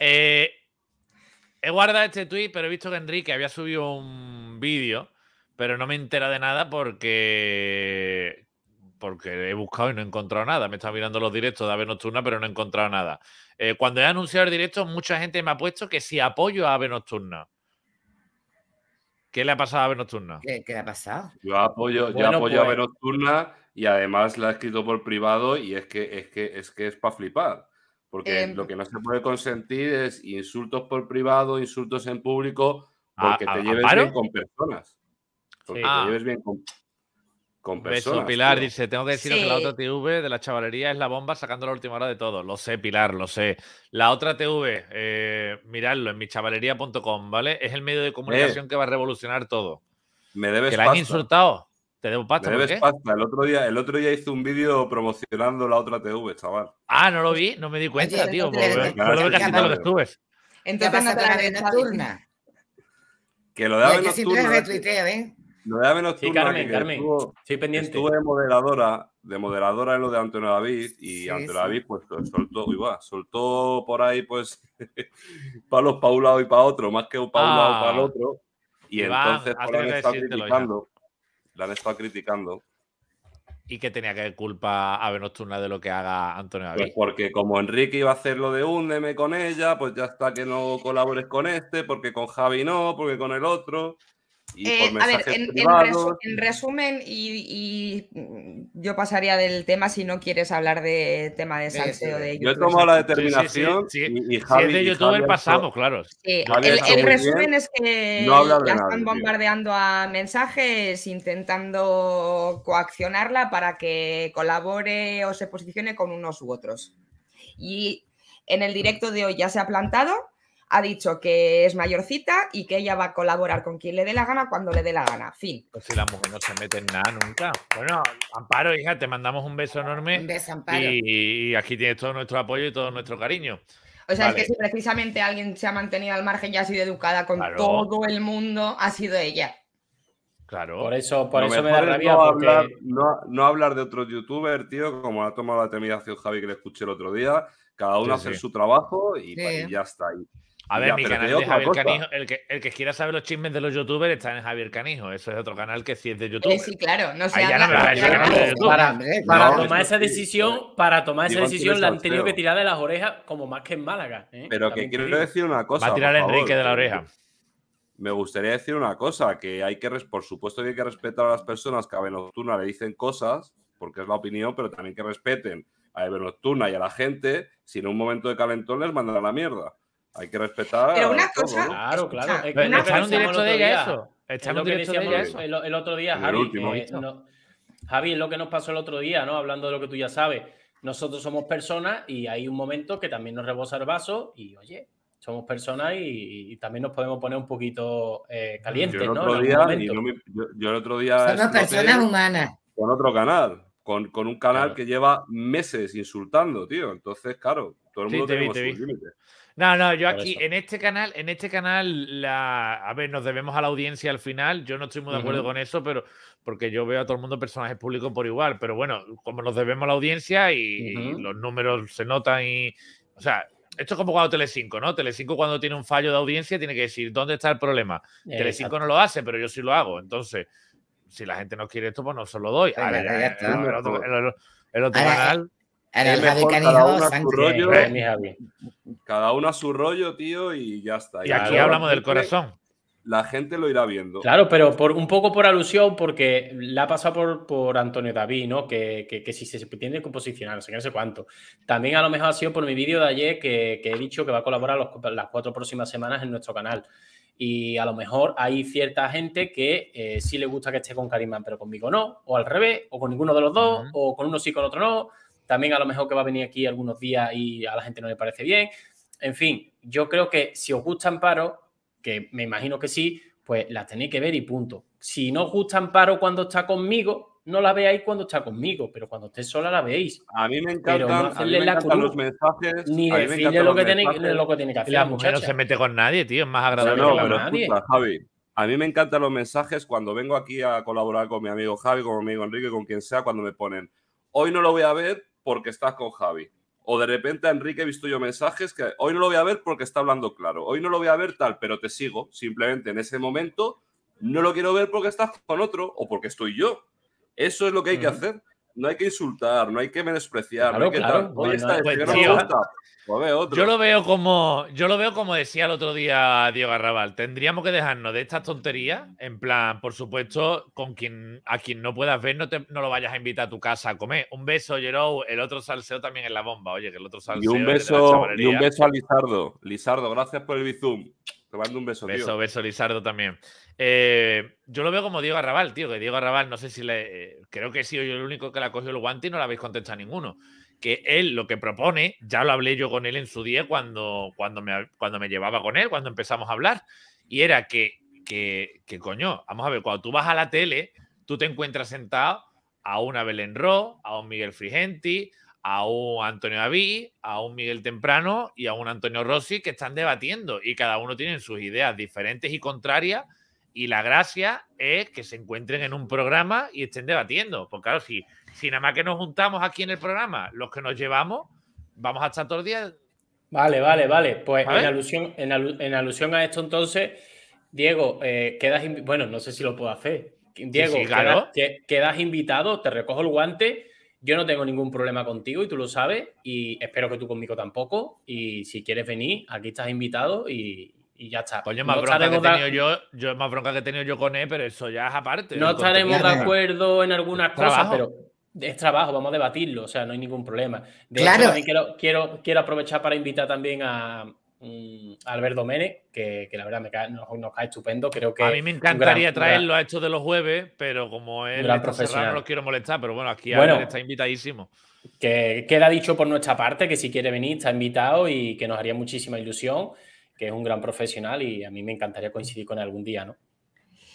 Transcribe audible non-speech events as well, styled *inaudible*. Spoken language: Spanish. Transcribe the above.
Eh, he guardado este tweet, pero he visto que Enrique había subido un vídeo, pero no me entera de nada porque porque he buscado y no he encontrado nada. Me estaba mirando los directos de Ave Nocturna, pero no he encontrado nada. Eh, cuando he anunciado el directo, mucha gente me ha puesto que si apoyo a Ave Nocturna. ¿Qué le ha pasado a Ave Nocturna? ¿Qué, le ha pasado? Yo apoyo, a Ave pues- Nocturna y además la he escrito por privado y es que es que es que es para flipar. Porque em, lo que no se puede consentir es insultos por privado, insultos en público, ah, porque te lleves bien con personas. Porque te ah. lleves bien con, personas. Pilar dice, tengo que deciros que la otra TV de la chavalería es la bomba sacando la última hora de todo. Lo sé, Pilar, lo sé. La otra TV, eh, miradlo en michavalería.com, ¿vale? Es el medio de eh. comunicación que va a revolucionar todo. Me debes que la han insultado. Te debo pasta. pasta. El otro día, día hice un vídeo promocionando la otra TV, chaval. Ah, no lo vi, no me di cuenta, tío. lo que casi todo lo que estuves. Entonces no te la ves nocturna. Que lo de Ave Nocturna. Eh. retuiteo, ¿eh? Lo de menos Nocturna. Sí, Carmen, Carmen. Estoy pendiente. Estuve moderadora, de moderadora en lo de Antonio David y Antonio David, pues, pues soltó, uy, va, soltó por ahí, pues, *laughs* palos para un lado y para otro, más que un para un lado para el ah. otro. Y entonces, por la han estado criticando. ¿Y que tenía que culpa a Nocturna de lo que haga Antonio David? Pues porque como Enrique iba a hacer lo de úndeme con ella, pues ya está que no colabores con este, porque con Javi no, porque con el otro. Eh, a ver, en, resumen, y, yo pasaría del tema si no quieres hablar de tema de salseo de YouTube. Yo he tomado la determinación y, Javi, de YouTube claro. El, resumen es que ya están bombardeando a mensajes intentando coaccionarla para que colabore o se posicione con unos u otros. Y en el directo de hoy ya se ha plantado ha dicho que es mayorcita y que ella va a colaborar con quien le dé la gana cuando le dé la gana. Fin. Pues si no se mete en nada nunca. Bueno, Amparo, hija, te mandamos un beso enorme. Un beso, Amparo. Y, aquí tienes todo nuestro apoyo y todo nuestro cariño. O sea, es que si precisamente alguien se ha mantenido al margen y ha sido educada con todo el mundo, ha sido ella. Claro. Por eso, por eso me da rabia. No, hablar, no, hablar de otros youtubers, tío, como ha tomado la terminación Javi que le escuché el otro día. Cada uno hace su trabajo y ya está. ahí. A ver, mi canal de Javier Canijo, el que, el que, quiera saber los chismes de los youtubers está en Javier Canijo. Eso es otro canal que sí es de YouTube. Sí, claro, eh, para, tomar esa decisión, para tomar esa decisión la han tenido que tirar de las orejas como más que en Málaga. ¿eh? Pero que quiero decir una cosa. Va a tirar Enrique de la oreja. Me gustaría decir una cosa, que hay que, por supuesto, que hay que respetar a las personas que a Benocturna le dicen cosas, porque es la opinión, pero también que respeten a Benocturna y a la gente, si en un momento de calentón les mandan a la mierda. Hay que respetar. Pero una Claro, claro. Es que un de eso. Es un de El, otro día, el Javi. Eh, Javi, lo que nos pasó el otro día, ¿no? Hablando de lo que tú ya sabes. Nosotros somos personas y hay un momento que también nos rebosa el vaso y, oye, somos personas y, también nos podemos poner un poquito caliente. Eh, yo el otro ¿no? día, yo, el otro día personas humanas. Con otro canal, con, un canal que lleva meses insultando, tío. Entonces, claro, no, no, yo aquí, en este canal, en este canal, la, a ver, nos debemos a la audiencia al final. Yo no estoy muy de acuerdo con eso, pero porque yo veo a todo el mundo personajes públicos por igual. Pero bueno, como nos debemos a la audiencia y, los números se notan y. O sea, esto es como cuando Telecinco, ¿no? 5 cuando tiene un fallo de audiencia tiene que decir dónde está el problema. Tele Telecinco no lo hace, pero yo sí lo hago. Entonces, si la gente no quiere esto, pues no se lo doy. ya está, el otro canal el cada uno a su rollo, tío, y ya está. Y, aquí hablamos del corazón. La gente lo irá viendo. Claro, pero por, un poco por alusión, porque la ha pasado por, por Antonio David, ¿no? Que, si se tiene que posicionar, no sé qué, no sé cuánto. También a lo mejor ha sido por mi vídeo de ayer que, he dicho que va a colaborar las cuatro próximas semanas en nuestro canal y a lo mejor hay cierta gente que eh, sí le gusta que esté con Karimán, pero conmigo no, o al revés, o con ninguno de los dos, o con uno sí, con otro no también a lo mejor que va a venir aquí algunos días y a la gente no le parece bien. En fin, yo creo que si os gusta Amparo, que me imagino que sí, pues las tenéis que ver y punto. Si no os gusta Amparo cuando está conmigo, no la veáis cuando está conmigo, pero cuando esté sola la veis. A mí me encantan, los mensajes. Ni decirle lo que, lo que tiene hacer. no se mete con nadie, tío, es más agradable no, nadie. a mí me encantan los mensajes cuando vengo aquí a colaborar con mi amigo Javi, con mi amigo Enrique, con quien sea, cuando me ponen, hoy no lo voy a ver porque estás con Javi. O de repente Enrique he visto yo mensajes que hoy no lo voy a ver porque está hablando claro, hoy no lo voy a ver tal, pero te sigo. Simplemente en ese momento no lo quiero ver porque estás con otro o porque estoy yo. Eso es lo que hay que hacer no hay que insultar, no hay que menospreciar, hay que claro. Pues, pues yo lo veo como yo lo veo como decía el otro día Diego Arrabal, tendríamos que dejarnos de estas tonterías, en plan, por supuesto, con quien a quien no puedas ver no, no lo vayas a invitar a tu casa a comer. Un beso Jerou, el otro salseo también en la bomba, oye, que el otro salseo Y un beso y un beso a Lizardo. Lizardo, gracias por el bizum. Te mando un beso, beso tío. Beso, Lizardo también. Eh, yo lo veo como Diego Arrabal, tío, que Diego Arrabal, no sé si le. Eh, creo que he sido yo el único que le ha cogido el guante y no le habéis contestado a ninguno. Que él lo que propone, ya lo hablé yo con él en su día cuando, cuando, me, cuando me llevaba con él, cuando empezamos a hablar, y era que, que, coño, vamos a ver, cuando tú vas a la tele, tú te encuentras sentado a una Belen Ro, a un Miguel Frigenti, a un Antonio David, a un Miguel Temprano y a un Antonio Rossi que están debatiendo y cada uno tiene sus ideas diferentes y contrarias y la gracia es que se encuentren en un programa y estén debatiendo. Porque claro, si, si nada más que nos juntamos aquí en el programa, los que nos llevamos, vamos a estar todos los días. Vale, vale, vale. Pues en alusión, en, alusión a esto entonces, Diego, eh, quedas... Bueno, no sé si lo puedo hacer. Diego, claro. quedas invitado, te recojo el guante yo no tengo ningún problema contigo y tú lo sabes y espero que tú conmigo tampoco. Y si quieres venir, aquí estás invitado y, ya está. Coño, más bronca que he tenido yo, yo, más bronca que he tenido yo con él, pero eso ya es aparte. No estaremos de acuerdo en algunas cosas, pero es trabajo, vamos a debatirlo, o sea, no hay ningún problema. De claro. quiero, quiero aprovechar para invitar también a, Alberto mm, Albert que, la verdad me cae, nos, cae estupendo. Creo que a mí me encantaría traerlo a esto de los jueves, pero como él gran profesional. no lo quiero molestar, pero bueno, aquí está invitadísimo. Que queda dicho por nuestra parte que si quiere venir está invitado y que nos haría muchísima ilusión, que es un gran profesional y a mí me encantaría coincidir con él algún día, ¿no?